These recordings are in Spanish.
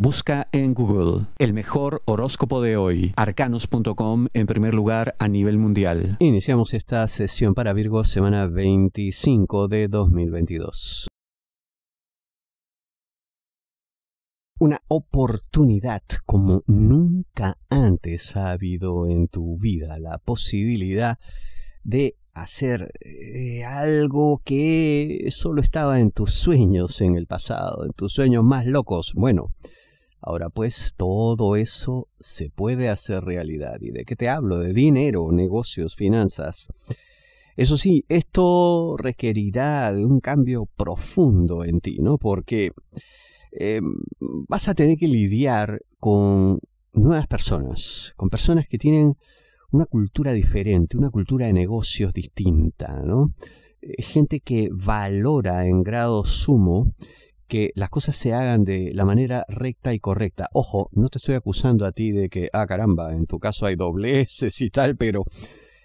Busca en Google el mejor horóscopo de hoy, arcanos.com en primer lugar a nivel mundial. Iniciamos esta sesión para Virgo semana 25 de 2022. Una oportunidad como nunca antes ha habido en tu vida, la posibilidad de hacer eh, algo que solo estaba en tus sueños en el pasado, en tus sueños más locos. Bueno, Ahora pues todo eso se puede hacer realidad. ¿Y de qué te hablo? De dinero, negocios, finanzas. Eso sí, esto requerirá de un cambio profundo en ti, ¿no? Porque em, vas a tener que lidiar con nuevas personas, con personas que tienen una cultura diferente, una cultura de negocios distinta, ¿no? Eh, gente que valora en grado sumo que las cosas se hagan de la manera recta y correcta. Ojo, no te estoy acusando a ti de que, ah, caramba, en tu caso hay dobleces y tal, pero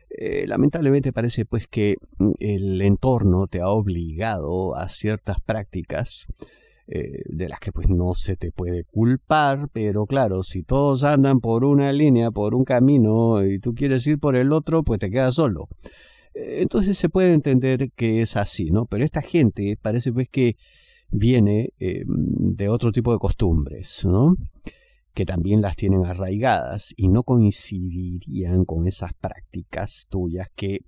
eh, lamentablemente parece pues que mm, el entorno te ha obligado a ciertas prácticas eh, de las que pues no se te puede culpar, pero claro, si todos andan por una línea, por un camino y tú quieres ir por el otro, pues te quedas solo. Eh, entonces se puede entender que es así, ¿no? Pero esta gente parece pues que viene eh, de otro tipo de costumbres, ¿no? que también las tienen arraigadas y no coincidirían con esas prácticas tuyas que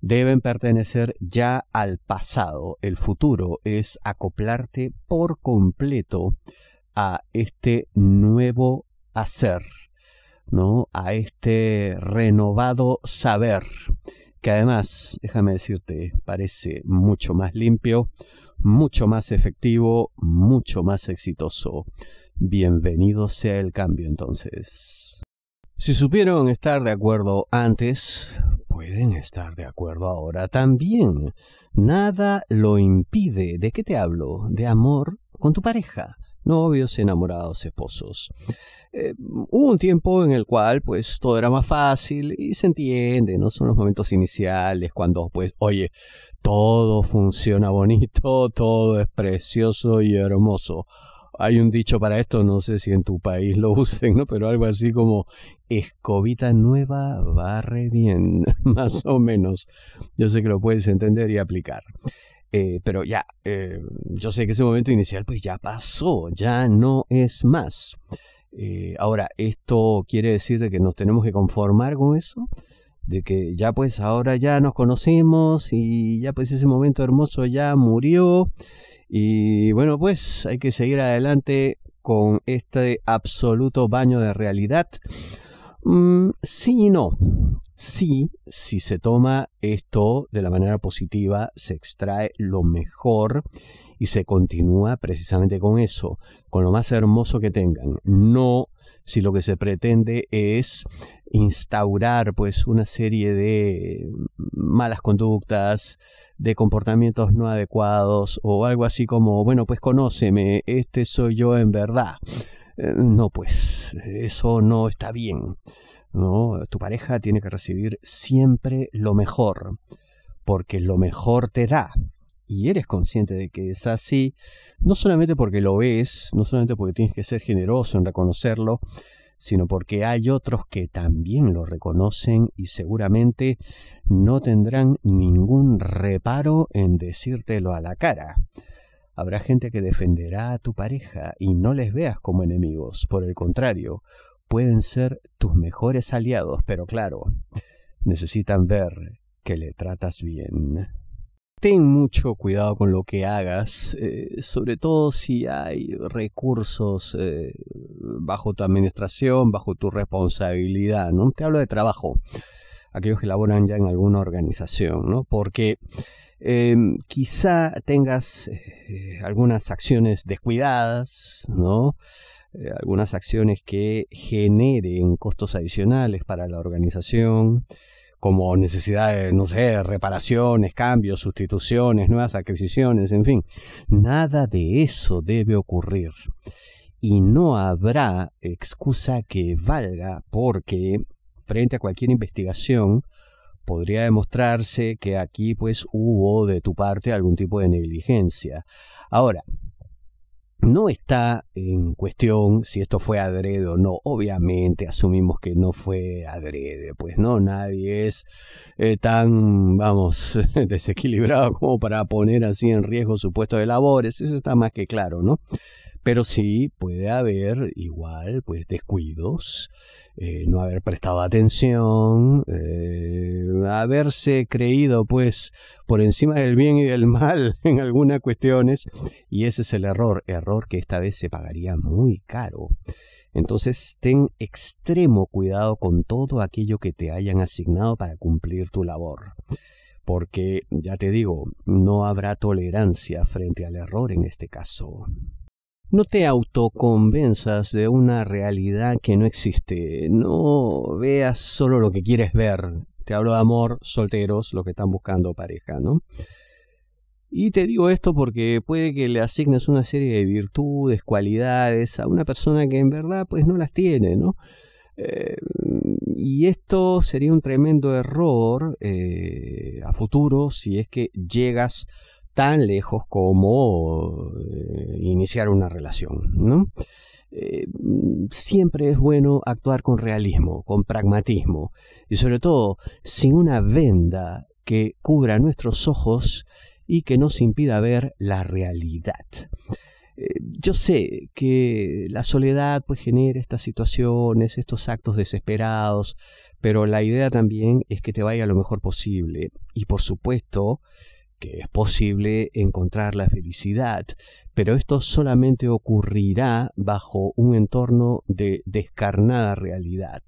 deben pertenecer ya al pasado. El futuro es acoplarte por completo a este nuevo hacer, ¿no? A este renovado saber, que además, déjame decirte, parece mucho más limpio, mucho más efectivo, mucho más exitoso. Bienvenido sea el cambio entonces. Si supieron estar de acuerdo antes, pueden estar de acuerdo ahora también. Nada lo impide. ¿De qué te hablo? De amor con tu pareja novios, enamorados, esposos. Eh, hubo un tiempo en el cual pues todo era más fácil y se entiende, ¿no? Son los momentos iniciales cuando pues, oye, todo funciona bonito, todo es precioso y hermoso. Hay un dicho para esto, no sé si en tu país lo usen, ¿no? Pero algo así como escobita nueva barre bien, más o menos. Yo sé que lo puedes entender y aplicar. Eh, pero ya, eh, yo sé que ese momento inicial pues ya pasó, ya no es más. Eh, ahora, ¿esto quiere decir de que nos tenemos que conformar con eso? De que ya pues ahora ya nos conocemos y ya pues ese momento hermoso ya murió. Y bueno pues hay que seguir adelante con este absoluto baño de realidad. Mm, sí y no. Sí, si se toma esto de la manera positiva, se extrae lo mejor y se continúa precisamente con eso, con lo más hermoso que tengan. No si lo que se pretende es instaurar pues una serie de malas conductas, de comportamientos no adecuados o algo así como, bueno, pues conóceme, este soy yo en verdad. Eh, no, pues eso no está bien. ¿no? Tu pareja tiene que recibir siempre lo mejor, porque lo mejor te da. Y eres consciente de que es así, no solamente porque lo es no solamente porque tienes que ser generoso en reconocerlo, sino porque hay otros que también lo reconocen y seguramente no tendrán ningún reparo en decírtelo a la cara. Habrá gente que defenderá a tu pareja y no les veas como enemigos. Por el contrario, pueden ser tus mejores aliados, pero claro, necesitan ver que le tratas bien. Ten mucho cuidado con lo que hagas, eh, sobre todo si hay recursos eh, bajo tu administración, bajo tu responsabilidad, ¿no? Te hablo de trabajo, aquellos que laboran ya en alguna organización, ¿no? Porque Em, quizá tengas eh, algunas acciones descuidadas, eh, algunas acciones que generen costos adicionales para la organización, como necesidad de, no sé, reparaciones, cambios, sustituciones, nuevas adquisiciones, en fin. Nada de eso debe ocurrir. Y no habrá excusa que valga porque frente a cualquier investigación, podría demostrarse que aquí pues hubo de tu parte algún tipo de negligencia. Ahora, no está en cuestión si esto fue adrede o no. Obviamente asumimos que no fue adrede, pues no, nadie es eh, tan, vamos, desequilibrado como para poner así en riesgo su puesto de labores. Eso está más que claro, ¿no? Pero sí puede haber igual pues descuidos, eh, no haber prestado atención, eh, haberse creído pues por encima del bien y del mal en algunas cuestiones y ese es el error, error que esta vez se pagaría muy caro. Entonces ten extremo cuidado con todo aquello que te hayan asignado para cumplir tu labor porque ya te digo, no habrá tolerancia frente al error en este caso. No te autoconvenzas de una realidad que no existe. No veas solo lo que quieres ver. Te hablo de amor, solteros, los que están buscando pareja, ¿no? Y te digo esto porque puede que le asignes una serie de virtudes, cualidades a una persona que en verdad pues no las tiene, ¿no? Eh, y esto sería un tremendo error eh, a futuro si es que llegas tan lejos como eh, iniciar una relación. Eh, siempre es bueno actuar con realismo, con pragmatismo y sobre todo sin una venda que cubra nuestros ojos y que nos impida ver la realidad. Eh, yo sé que la soledad puede genera estas situaciones, estos actos desesperados, pero la idea también es que te vaya lo mejor posible y por supuesto que es posible encontrar la felicidad, pero esto solamente ocurrirá bajo un entorno de descarnada realidad.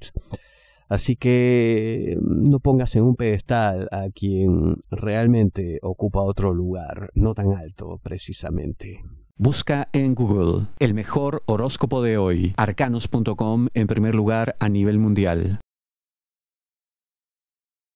Así que mm, no pongas en un pedestal a quien realmente ocupa otro lugar, no tan alto precisamente. Busca en Google el mejor horóscopo de hoy, arcanos.com en primer lugar a nivel mundial.